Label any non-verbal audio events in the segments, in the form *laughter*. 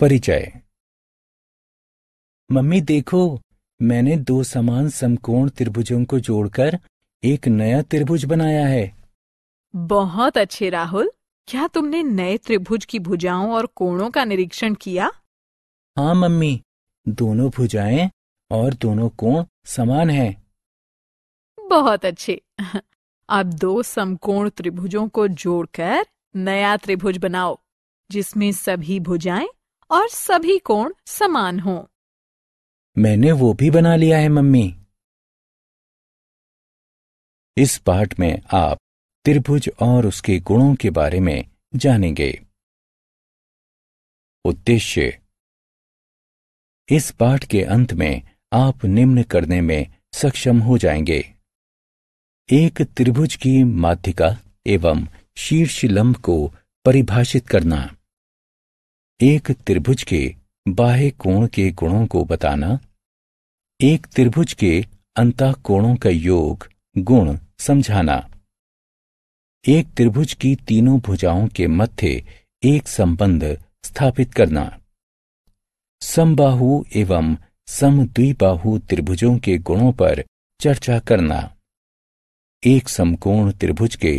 परिचय मम्मी देखो मैंने दो समान समकोण त्रिभुजों को जोड़कर एक नया त्रिभुज बनाया है बहुत अच्छे राहुल क्या तुमने नए त्रिभुज की भुजाओं और कोणों का निरीक्षण किया हाँ मम्मी दोनों भुजाएं और दोनों कोण समान हैं। बहुत अच्छे *laughs* अब दो समकोण त्रिभुजों को जोड़कर नया त्रिभुज बनाओ जिसमें सभी भुजाएं और सभी कोण समान हों मैंने वो भी बना लिया है मम्मी इस पाठ में आप त्रिभुज और उसके गुणों के बारे में जानेंगे उद्देश्य इस पाठ के अंत में आप निम्न करने में सक्षम हो जाएंगे एक त्रिभुज की माध्यिका एवं शीर्ष लंब को परिभाषित करना एक त्रिभुज के बाह्य कोण के गुणों को बताना एक त्रिभुज के अंतः कोणों का योग गुण समझाना एक त्रिभुज की तीनों भुजाओं के मध्य एक संबंध स्थापित करना समबाहु एवं समद्विबाहु त्रिभुजों के गुणों पर चर्चा करना एक समकोण त्रिभुज के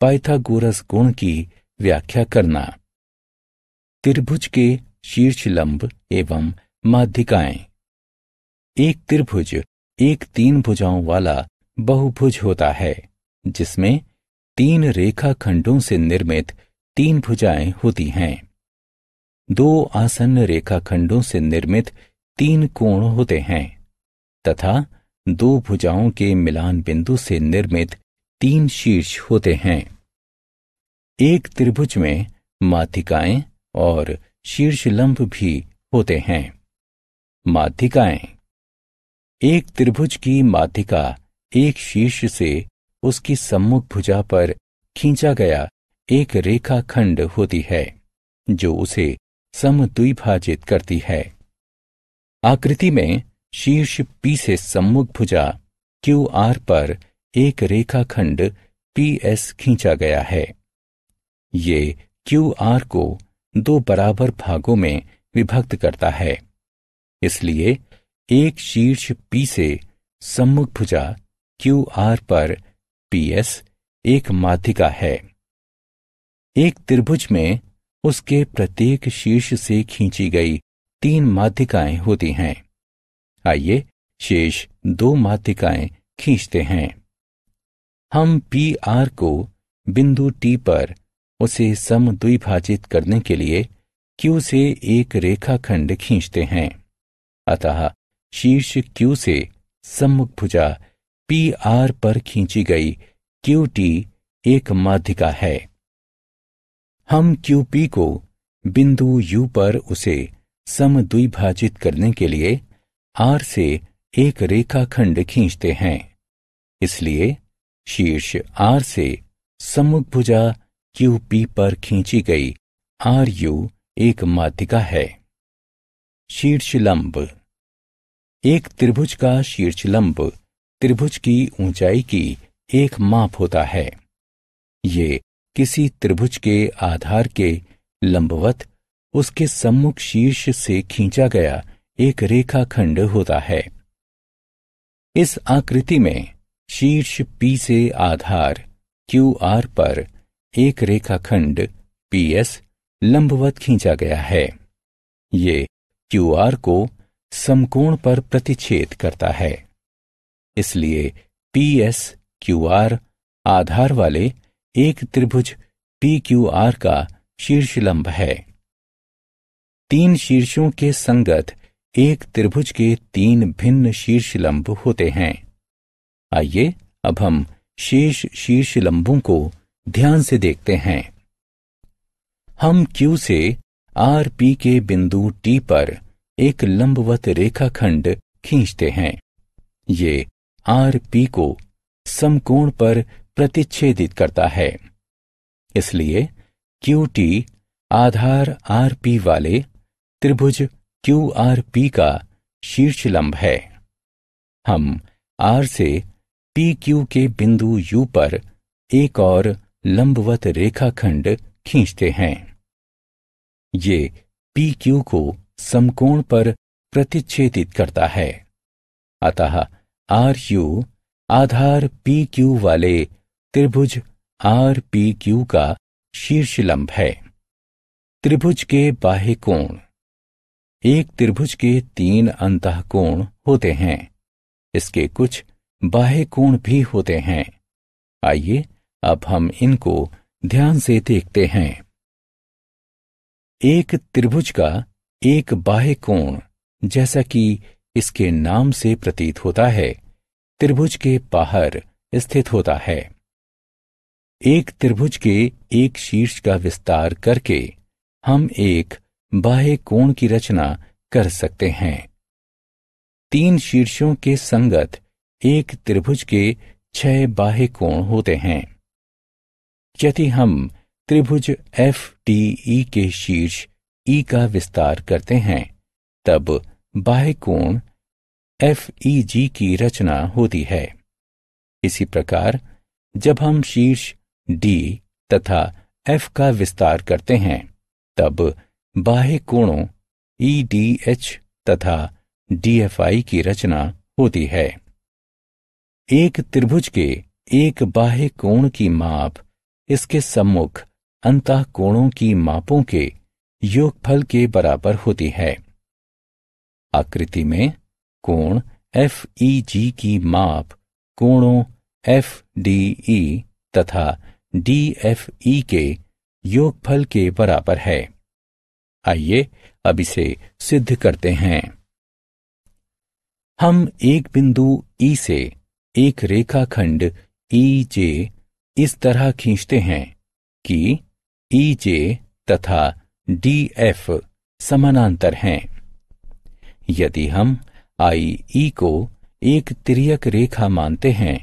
पाइथागोरस गुण की व्याख्या करना त्रिभुज के शीर्ष लंब एवं माध्यिकाएं एक त्रिभुज एक तीन भुजाओं वाला बहुभुज होता है जिसमें तीन रेखाखंडों से निर्मित तीन भुजाएं होती हैं दो आसन्न रेखाखंडों से निर्मित तीन कोण होते हैं तथा दो भुजाओं के मिलान बिंदु से निर्मित तीन शीर्ष होते हैं एक त्रिभुज में माथिकाएं और शीर्षलंब भी होते हैं माध्यिकाएं एक त्रिभुज की माध्यिका एक शीर्ष से उसकी सम्मुख भुजा पर खींचा गया एक रेखा खंड होती है जो उसे समद्विभाजित करती है आकृति में शीर्ष पी से सम्मुख भुजा क्यू आर पर एक रेखा खंड पी एस खींचा गया है ये क्यू आर को दो बराबर भागों में विभक्त करता है इसलिए एक शीर्ष पी से सम्मुख भुजा क्यू आर पर पी एस एक माध्यिका है एक त्रिभुज में उसके प्रत्येक शीर्ष से खींची गई तीन माध्यिकाएं होती हैं आइए शेष दो माध्यिकाएं खींचते हैं हम पी आर को बिंदु टी पर उसे समद्विभाजित करने के लिए क्यू से एक रेखाखंड खींचते हैं अतः शीर्ष क्यू से सम्मुख भुजा पी आर पर खींची गई क्यू टी एक माध्यिका है हम क्यू पी को बिंदु यू पर उसे समद्विभाजित करने के लिए आर से एक रेखाखंड खींचते हैं इसलिए शीर्ष आर से सम्मुख भुजा क्यूपी पर खींची गई आर यू एक माध्यिका है शीर्षलंब एक त्रिभुज का शीर्षलंब त्रिभुज की ऊंचाई की एक माप होता है ये किसी त्रिभुज के आधार के लंबवत उसके सम्मुख शीर्ष से खींचा गया एक रेखाखंड होता है इस आकृति में शीर्ष पी से आधार क्यू आर पर एक रेखाखंड पीएस लंबवत खींचा गया है ये क्यूआर को समकोण पर प्रतिच्छेद करता है इसलिए पीएस क्यूआर आधार वाले एक त्रिभुज पी क्यू आर का शीर्ष लंब है तीन शीर्षों के संगत एक त्रिभुज के तीन भिन्न शीर्ष लंब होते हैं आइए अब हम शेष शीर्ष लंबों को ध्यान से देखते हैं हम Q से आर पी के बिंदु T पर एक लंबवत रेखाखंड खींचते हैं ये आर पी को समकोण पर प्रतिच्छेदित करता है इसलिए क्यू टी आधार आर पी वाले त्रिभुज क्यू आर पी का शीर्ष लंब है हम आर से पी क्यू के बिंदु यू पर एक और लंबवत रेखाखंड खींचते हैं ये पी क्यू को समकोण पर प्रतिच्छेदित करता है अतः आर यू आधार पी क्यू वाले त्रिभुज आर पी क्यू का शीर्षलंब है त्रिभुज के बाह्य कोण एक त्रिभुज के तीन अंतकोण होते हैं इसके कुछ बाह्य कोण भी होते हैं आइए अब हम इनको ध्यान से देखते हैं एक त्रिभुज का एक बाह्य कोण जैसा कि इसके नाम से प्रतीत होता है त्रिभुज के बाहर स्थित होता है एक त्रिभुज के एक शीर्ष का विस्तार करके हम एक बाह्य कोण की रचना कर सकते हैं तीन शीर्षों के संगत एक त्रिभुज के छह बाह्य कोण होते हैं यदि हम त्रिभुज एफ टी ई के शीर्ष ई का विस्तार करते हैं तब बाह्य कोण एफ ई जी की रचना होती है इसी प्रकार जब हम शीर्ष डी तथा एफ का विस्तार करते हैं तब बाह्य कोणों ई डी एच तथा डी एफ आई की रचना होती है एक त्रिभुज के एक बाह्य कोण की माप इसके सम्मुख अंत कोणों की मापों के योगफल के बराबर होती है आकृति में कोण एफ ई जी की माप कोणों एफ डी ई तथा डी एफ ई के योगफल के बराबर है आइए अब इसे सिद्ध करते हैं हम एक बिंदु ई e से एक रेखाखंड ई e जे इस तरह खींचते हैं कि ई जे तथा डी एफ समानांतर हैं यदि हम आई ई को एक तिरक रेखा मानते हैं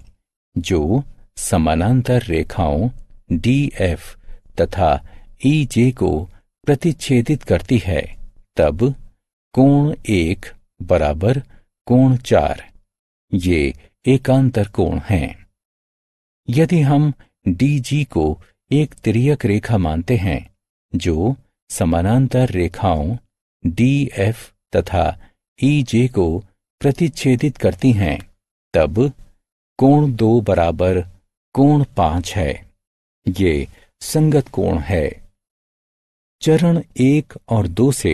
जो समानांतर रेखाओं डी एफ तथा ई जे को प्रतिच्छेदित करती है तब कोण एक बराबर कोण चार ये एकांतर कोण हैं यदि हम डी जी को एक त्रियक रेखा मानते हैं जो समानांतर रेखाओं डी एफ तथा ई e जे को प्रतिच्छेदित करती हैं तब कोण दो बराबर कोण पांच है ये संगत कोण है चरण एक और दो से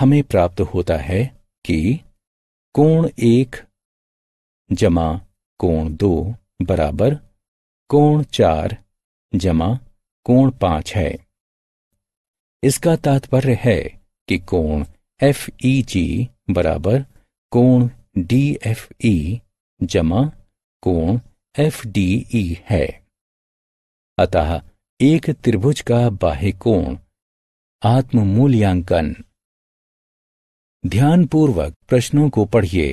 हमें प्राप्त होता है कि कोण एक जमा कोण दो बराबर कोण चार जमा कोण पांच है इसका तात्पर्य है कि कोण एफ ई जी बराबर कोण डी एफ ई जमा कोण एफ डी ई है अतः एक त्रिभुज का बाह्य कोण आत्म मूल्यांकन ध्यानपूर्वक प्रश्नों को पढ़िए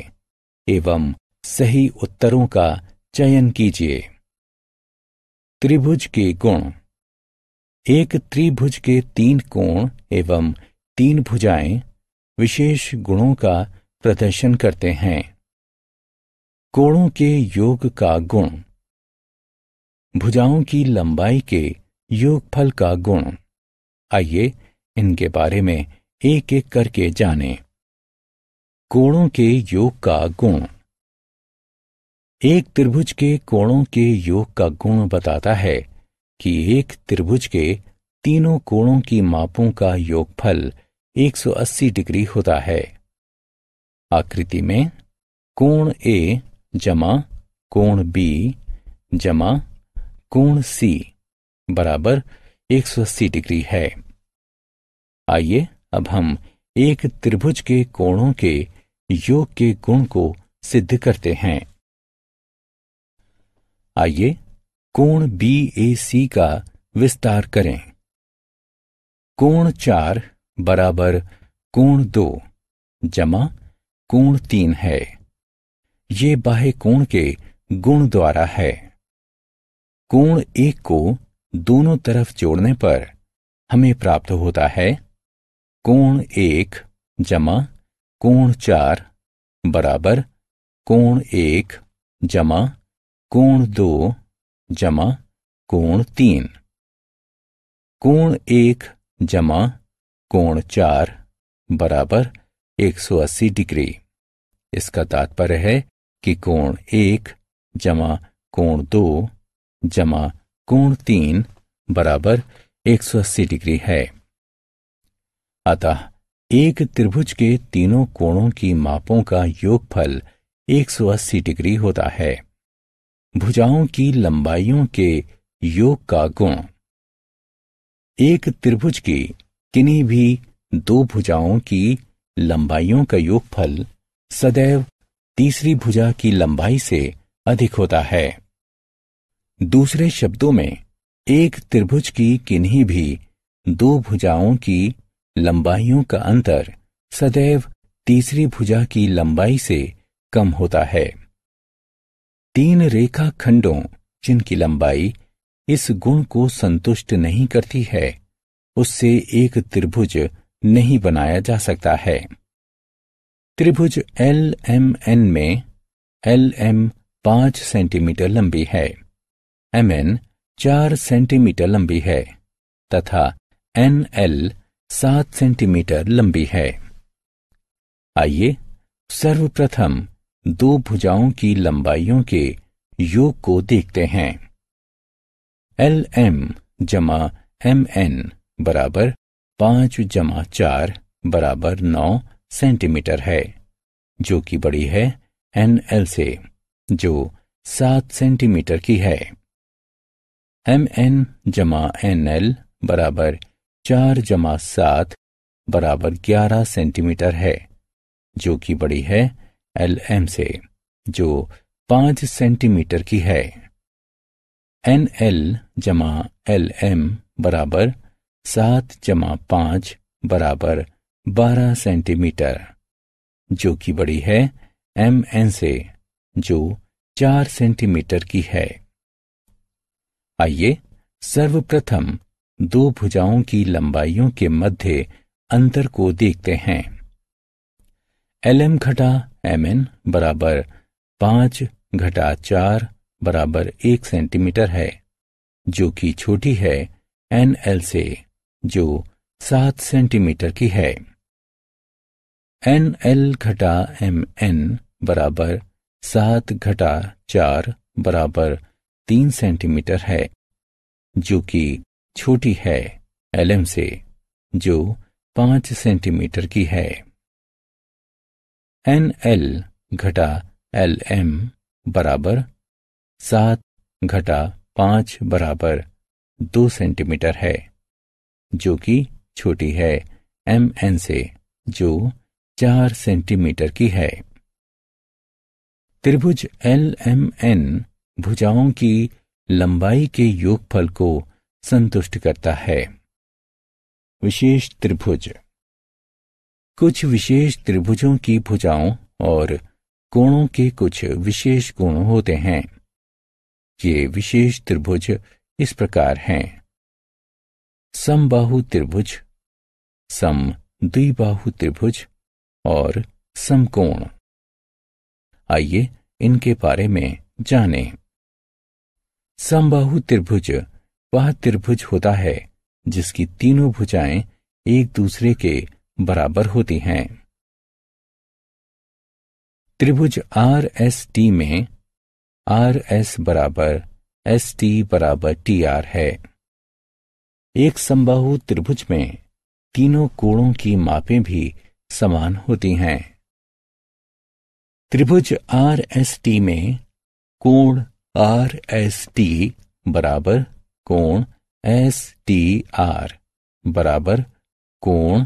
एवं सही उत्तरों का चयन कीजिए त्रिभुज के गुण एक त्रिभुज के तीन कोण एवं तीन भुजाएं विशेष गुणों का प्रदर्शन करते हैं कोणों के योग का गुण भुजाओं की लंबाई के योगफल का गुण आइए इनके बारे में एक एक करके जानें। कोणों के योग का गुण एक त्रिभुज के कोणों के योग का गुण बताता है कि एक त्रिभुज के तीनों कोणों की मापों का योगफल 180 डिग्री होता है आकृति में कोण ए जमा कोण बी जमा कोण सी बराबर 180 डिग्री है आइए अब हम एक त्रिभुज के कोणों के योग के गुण को सिद्ध करते हैं आइए कोण बी ए सी का विस्तार करें कोण चार बराबर कोण दो जमा कोण तीन है ये बाह्य कोण के गुण द्वारा है कोण एक को दोनों तरफ जोड़ने पर हमें प्राप्त होता है कोण एक जमा कोण चार बराबर कोण एक जमा कोण दो जमा कोण तीन कोण एक जमा कोण चार बराबर 180 डिग्री इसका तात्पर्य है कि कोण एक जमा कोण दो जमा कोण तीन बराबर 180 डिग्री है अतः एक त्रिभुज के तीनों कोणों की मापों का योगफल 180 डिग्री होता है भुजाओं की लंबाइयों के योग का गुण एक त्रिभुज की किन्हीं भी दो भुजाओं की लंबाइयों का योगफल सदैव तीसरी भुजा की लंबाई से अधिक होता है दूसरे शब्दों में एक त्रिभुज की किन्हीं भी दो भुजाओं की लंबाइयों का अंतर सदैव तीसरी भुजा की लंबाई से कम होता है तीन रेखा खंडों जिनकी लंबाई इस गुण को संतुष्ट नहीं करती है उससे एक त्रिभुज नहीं बनाया जा सकता है त्रिभुज एल एम एन में एल एम पांच सेंटीमीटर लंबी है एम एन चार सेंटीमीटर लंबी है तथा एन एल सात सेंटीमीटर लंबी है आइए सर्वप्रथम दो भुजाओं की लंबाइयों के योग को देखते हैं एल एम जमा एम एन बराबर पांच जमा चार बराबर नौ सेंटीमीटर है जो कि बड़ी है एन एल से जो सात सेंटीमीटर की है एम एन जमा एन एल बराबर चार जमा सात बराबर ग्यारह सेंटीमीटर है जो कि बड़ी है एल एम से जो पांच सेंटीमीटर की है एन एल जमा एल एम बराबर सात जमा पांच बराबर बारह सेंटीमीटर जो कि बड़ी है एम एन से जो चार सेंटीमीटर की है आइए सर्वप्रथम दो भुजाओं की लंबाइयों के मध्य अंतर को देखते हैं एल एम घटा एम एन बराबर पांच घटा चार बराबर एक सेंटीमीटर है जो कि छोटी है एन एल से जो सात सेंटीमीटर की है एन एल घटा एम एन बराबर सात घटा चार बराबर तीन सेंटीमीटर है जो कि छोटी है एल एम से जो पांच सेंटीमीटर की है एन एल घटा एल एम बराबर सात घटा पांच बराबर दो सेंटीमीटर है जो कि छोटी है एम एन से जो चार सेंटीमीटर की है त्रिभुज एल एम एन भुजाओं की लंबाई के योगफल को संतुष्ट करता है विशेष त्रिभुज कुछ विशेष त्रिभुजों की भुजाओं और कोणों के कुछ विशेष गुण होते हैं ये विशेष त्रिभुज इस प्रकार हैं समबाहु त्रिभुज सम द्विबाहु त्रिभुज और समकोण आइए इनके बारे में जानें। समबाहु त्रिभुज वह त्रिभुज होता है जिसकी तीनों भुजाएं एक दूसरे के बराबर होती हैं त्रिभुज आर एस टी में आर एस बराबर एस टी बराबर टी आर है एक संबाहु त्रिभुज में तीनों कोणों की मापें भी समान होती हैं त्रिभुज आर एस टी में कोण आर एस टी बराबर कोण एस टी आर बराबर कोण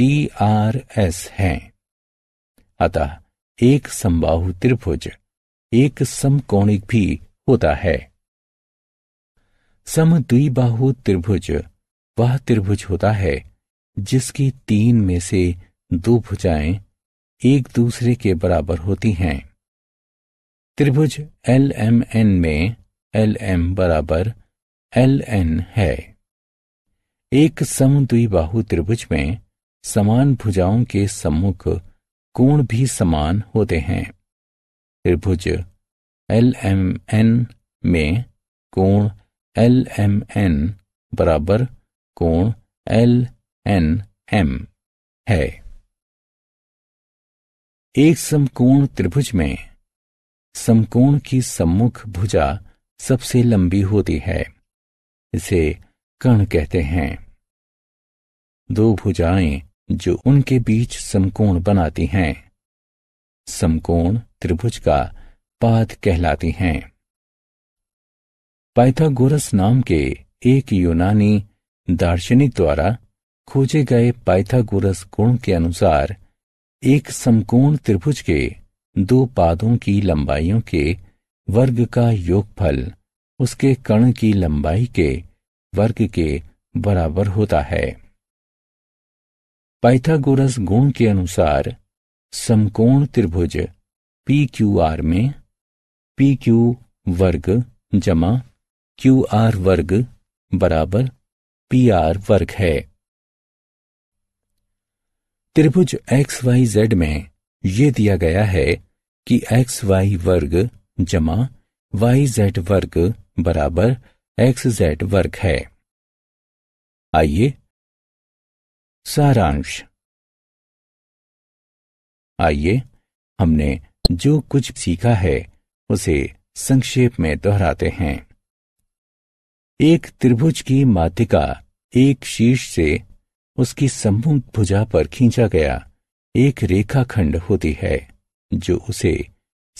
टी आर एस है अतः एक समबाहु त्रिभुज एक समकोणिक भी होता है द्विबाहु त्रिभुज वह त्रिभुज होता है जिसकी तीन में से दो भुजाएं एक दूसरे के बराबर होती हैं त्रिभुज एल एम एन में एल एम बराबर एल एन है एक समद्विबाहु त्रिभुज में समान भुजाओं के सम्मुख कोण भी समान होते हैं त्रिभुज एल एम एन में कोण एल एम एन बराबर कोण एल एन एम है एक समकोण त्रिभुज में समकोण की सम्मुख भुजा सबसे लंबी होती है इसे कण कहते हैं दो भुजाएं जो उनके बीच समकोण बनाती हैं समकोण त्रिभुज का पाद कहलाती हैं पाइथागोरस नाम के एक यूनानी दार्शनिक द्वारा खोजे गए पाइथागोरस गुण के अनुसार एक समकोण त्रिभुज के दो पादों की लंबाइयों के वर्ग का योगफल उसके कण की लंबाई के वर्ग के बराबर होता है पाइथागोरस गुण के अनुसार समकोण त्रिभुज पी क्यू आर में पी क्यू वर्ग जमा क्यू आर वर्ग बराबर पी आर वर्ग है त्रिभुज एक्स वाई जेड में ये दिया गया है कि एक्स वाई वर्ग जमा वाई जेड वर्ग बराबर एक्स जेड वर्ग है आइए सारांश आइए हमने जो कुछ सीखा है उसे संक्षेप में दोहराते हैं एक त्रिभुज की मातिका एक शीर्ष से उसकी सम्मुख भुजा पर खींचा गया एक रेखाखंड होती है जो उसे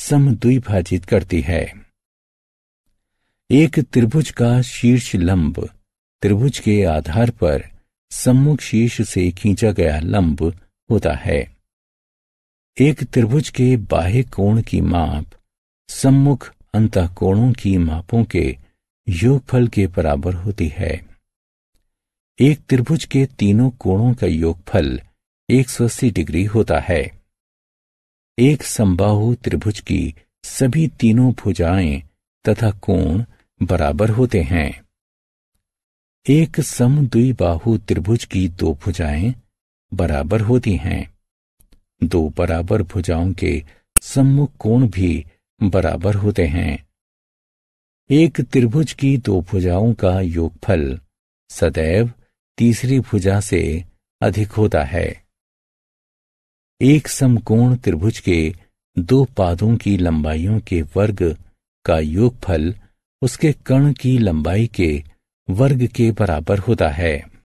समद्विभाजित करती है एक त्रिभुज का शीर्ष लंब त्रिभुज के आधार पर सम्मुख शीर्ष से खींचा गया लंब होता है एक त्रिभुज के बाह्य कोण की माप सम्मुख अंत कोणों की मापों के योगफल के बराबर होती है एक त्रिभुज के तीनों कोणों का योगफल 180 डिग्री होता है एक संबाहु त्रिभुज की सभी तीनों भुजाएं तथा कोण बराबर होते हैं एक सम दुई बाहु त्रिभुज की दो भुजाएं बराबर होती हैं दो बराबर भुजाओं के सम्मुख कोण भी बराबर होते हैं एक त्रिभुज की दो भुजाओं का योगफल सदैव तीसरी भुजा से अधिक होता है एक समकोण त्रिभुज के दो पादों की लंबाइयों के वर्ग का योगफल उसके कर्ण की लंबाई के वर्ग के बराबर होता है